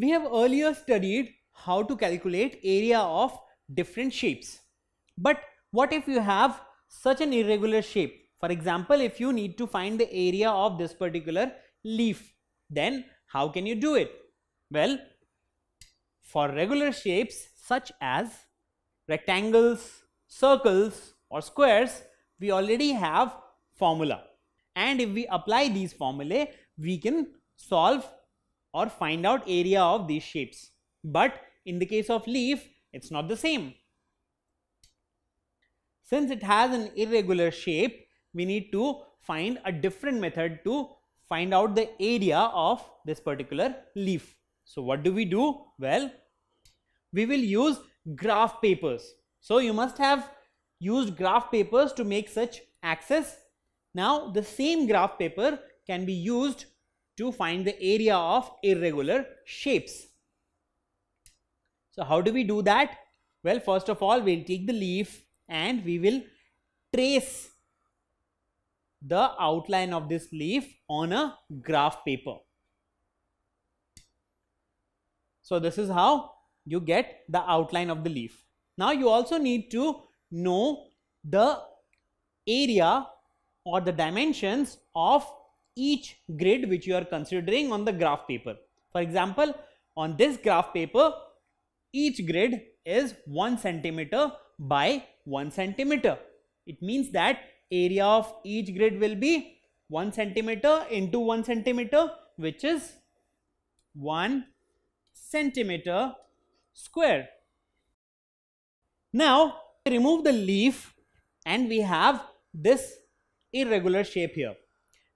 We have earlier studied how to calculate area of different shapes. But what if you have such an irregular shape? For example, if you need to find the area of this particular leaf, then how can you do it? Well, for regular shapes such as rectangles, circles or squares, we already have formula. And if we apply these formulae, we can solve or find out area of these shapes. But in the case of leaf, it's not the same. Since it has an irregular shape, we need to find a different method to find out the area of this particular leaf. So what do we do? Well, we will use graph papers. So you must have used graph papers to make such axes. Now the same graph paper can be used to find the area of irregular shapes. So how do we do that? Well, first of all, we'll take the leaf and we will trace the outline of this leaf on a graph paper. So this is how you get the outline of the leaf. Now you also need to know the area or the dimensions of each grid which you are considering on the graph paper. For example, on this graph paper, each grid is 1 centimeter by 1 centimeter. It means that area of each grid will be 1 centimeter into 1 centimeter which is 1 centimeter square. Now remove the leaf and we have this irregular shape here.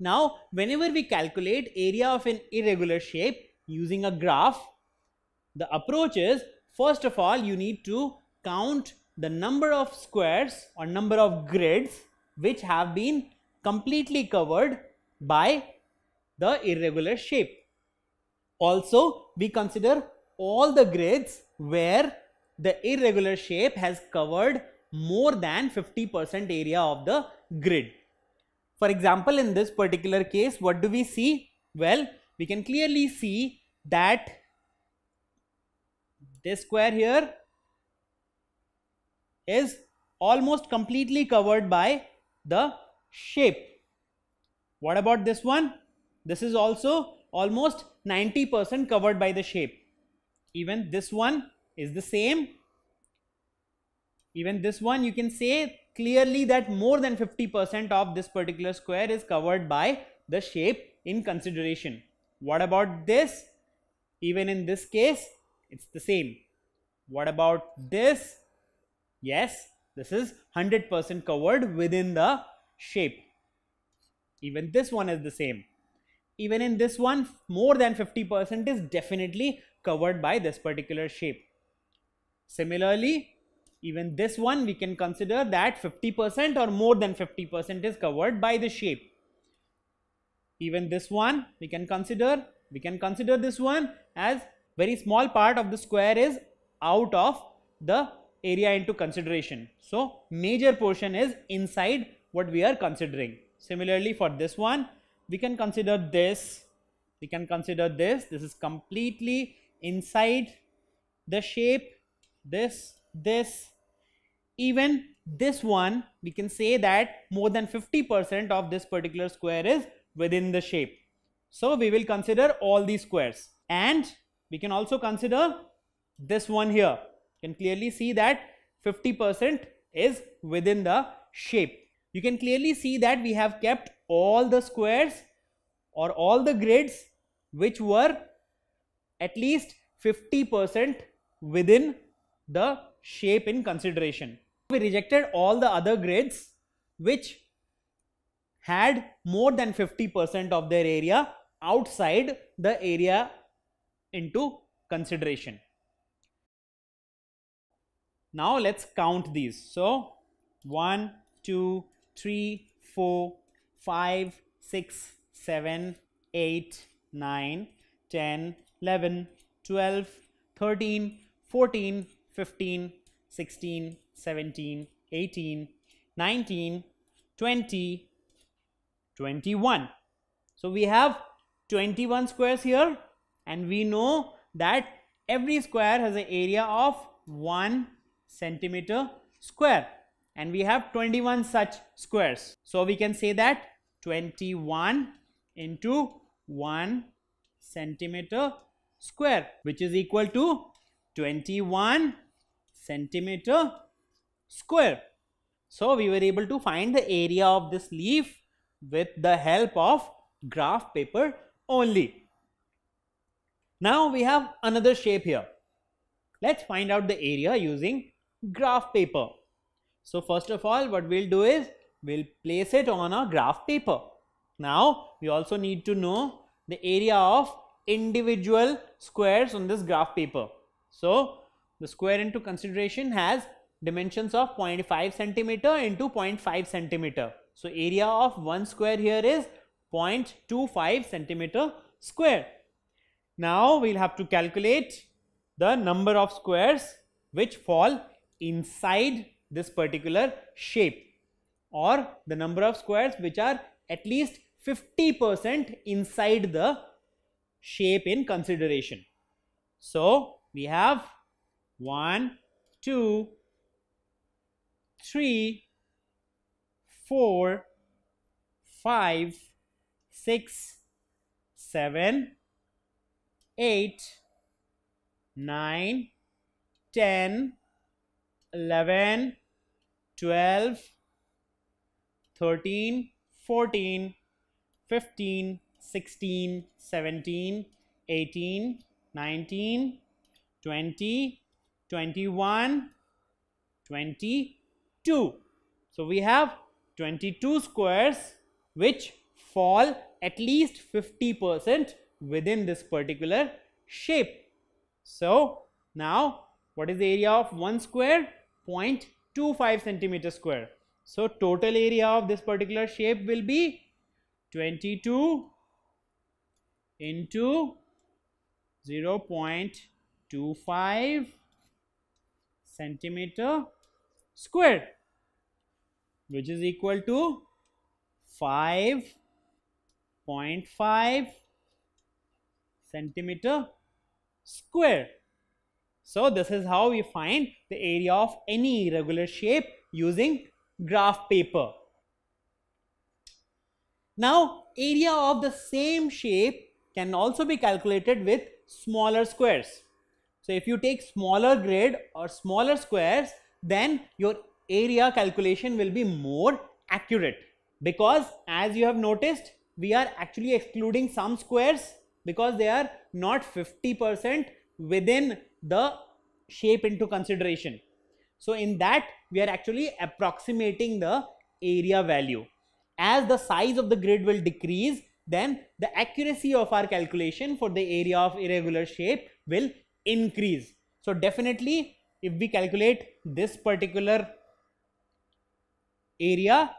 Now, whenever we calculate area of an irregular shape using a graph, the approach is first of all you need to count the number of squares or number of grids which have been completely covered by the irregular shape. Also, we consider all the grids where the irregular shape has covered more than 50% area of the grid. For example, in this particular case, what do we see? Well, we can clearly see that this square here is almost completely covered by the shape. What about this one? This is also almost 90% covered by the shape. Even this one is the same. Even this one you can say clearly that more than 50% of this particular square is covered by the shape in consideration. What about this? Even in this case, it's the same. What about this? Yes, this is 100% covered within the shape. Even this one is the same. Even in this one, more than 50% is definitely covered by this particular shape. Similarly, even this one we can consider that 50% or more than 50% is covered by the shape. Even this one we can consider, we can consider this one as very small part of the square is out of the area into consideration. So, major portion is inside what we are considering. Similarly, for this one we can consider this, we can consider this, this is completely inside the shape, this, this, even this one we can say that more than 50% of this particular square is within the shape. So we will consider all these squares and we can also consider this one here. You can clearly see that 50% is within the shape. You can clearly see that we have kept all the squares or all the grids which were at least 50% within the shape in consideration we rejected all the other grids, which had more than 50% of their area outside the area into consideration. Now let's count these. So 1, 2, 3, 4, 5, 6, 7, 8, 9, 10, 11, 12, 13, 14, 15, 16, 17, 18, 19, 20, 21. So we have 21 squares here and we know that every square has an area of 1 centimeter square and we have 21 such squares. So we can say that 21 into 1 centimeter square which is equal to 21 centimeter square. So we were able to find the area of this leaf with the help of graph paper only. Now we have another shape here. Let's find out the area using graph paper. So first of all what we'll do is we'll place it on a graph paper. Now we also need to know the area of individual squares on this graph paper. So the square into consideration has dimensions of 0.5 centimeter into 0.5 centimeter. So, area of one square here is 0.25 centimeter square. Now, we will have to calculate the number of squares which fall inside this particular shape or the number of squares which are at least 50% inside the shape in consideration. So, we have 1, 2, three, four, five, six, seven, eight, nine, ten, eleven, twelve, thirteen, fourteen, fifteen, sixteen, seventeen, eighteen, nineteen, twenty, twenty-one, twenty. 2. So we have 22 squares which fall at least 50% within this particular shape. So now what is the area of one square? 0.25 centimeter square. So total area of this particular shape will be 22 into 0 0.25 centimeter square which is equal to 5.5 centimeter square. So this is how we find the area of any irregular shape using graph paper. Now area of the same shape can also be calculated with smaller squares. So if you take smaller grid or smaller squares then your area calculation will be more accurate because as you have noticed we are actually excluding some squares because they are not 50% within the shape into consideration. So in that we are actually approximating the area value. As the size of the grid will decrease then the accuracy of our calculation for the area of irregular shape will increase. So definitely if we calculate this particular area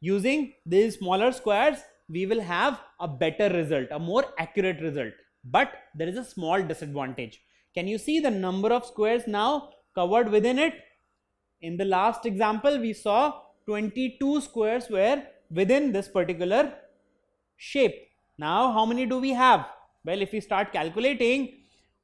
using these smaller squares we will have a better result a more accurate result but there is a small disadvantage can you see the number of squares now covered within it in the last example we saw 22 squares were within this particular shape now how many do we have well if we start calculating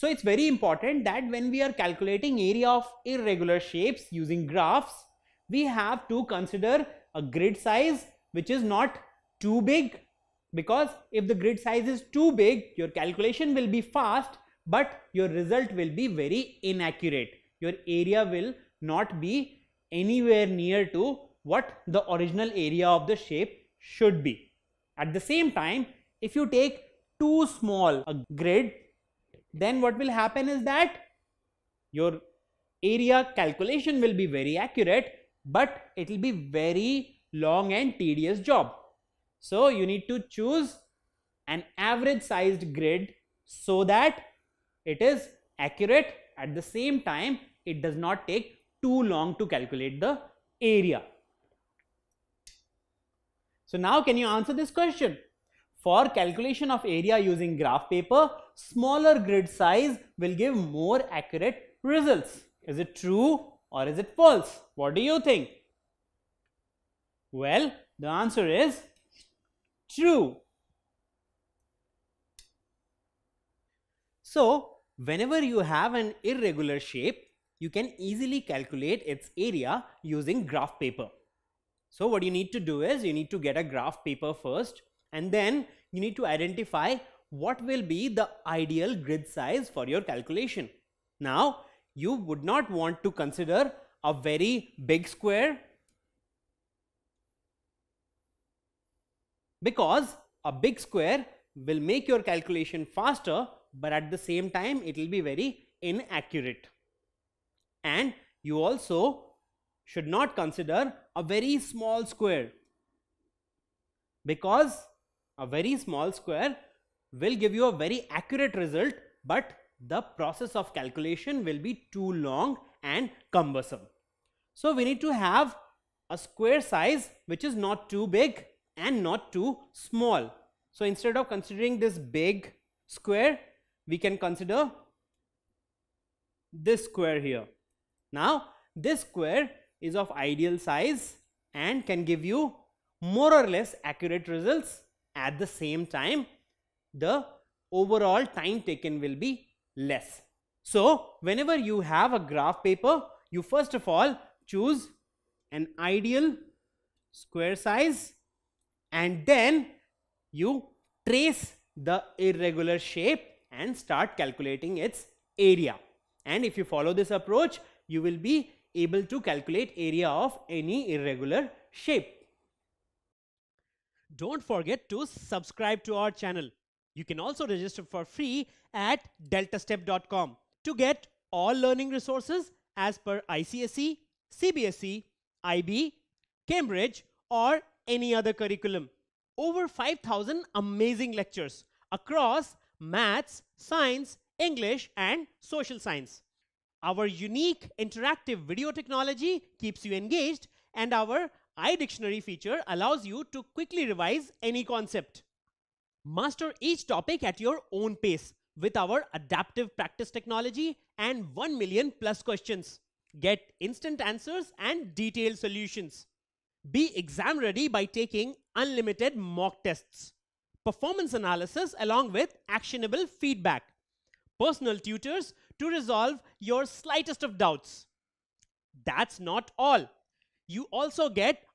So it's very important that when we are calculating area of irregular shapes using graphs, we have to consider a grid size which is not too big because if the grid size is too big, your calculation will be fast, but your result will be very inaccurate. Your area will not be anywhere near to what the original area of the shape should be. At the same time, if you take too small a grid then what will happen is that your area calculation will be very accurate but it will be very long and tedious job. So you need to choose an average sized grid so that it is accurate at the same time it does not take too long to calculate the area. So now can you answer this question? For calculation of area using graph paper, smaller grid size will give more accurate results. Is it true or is it false? What do you think? Well, the answer is true. So, whenever you have an irregular shape, you can easily calculate its area using graph paper. So, what you need to do is you need to get a graph paper first and then you need to identify what will be the ideal grid size for your calculation. Now, you would not want to consider a very big square because a big square will make your calculation faster but at the same time it will be very inaccurate. And you also should not consider a very small square because a very small square will give you a very accurate result but the process of calculation will be too long and cumbersome. So we need to have a square size which is not too big and not too small. So instead of considering this big square, we can consider this square here. Now this square is of ideal size and can give you more or less accurate results at the same time the overall time taken will be less. So whenever you have a graph paper you first of all choose an ideal square size and then you trace the irregular shape and start calculating its area. And if you follow this approach, you will be able to calculate area of any irregular shape. Don't forget to subscribe to our channel. You can also register for free at deltastep.com to get all learning resources as per ICSE, CBSE, IB, Cambridge or any other curriculum. Over 5,000 amazing lectures across maths, science, English and social science. Our unique interactive video technology keeps you engaged and our iDictionary feature allows you to quickly revise any concept. Master each topic at your own pace with our adaptive practice technology and 1 million plus questions. Get instant answers and detailed solutions. Be exam ready by taking unlimited mock tests. Performance analysis along with actionable feedback. Personal tutors to resolve your slightest of doubts. That's not all. You also get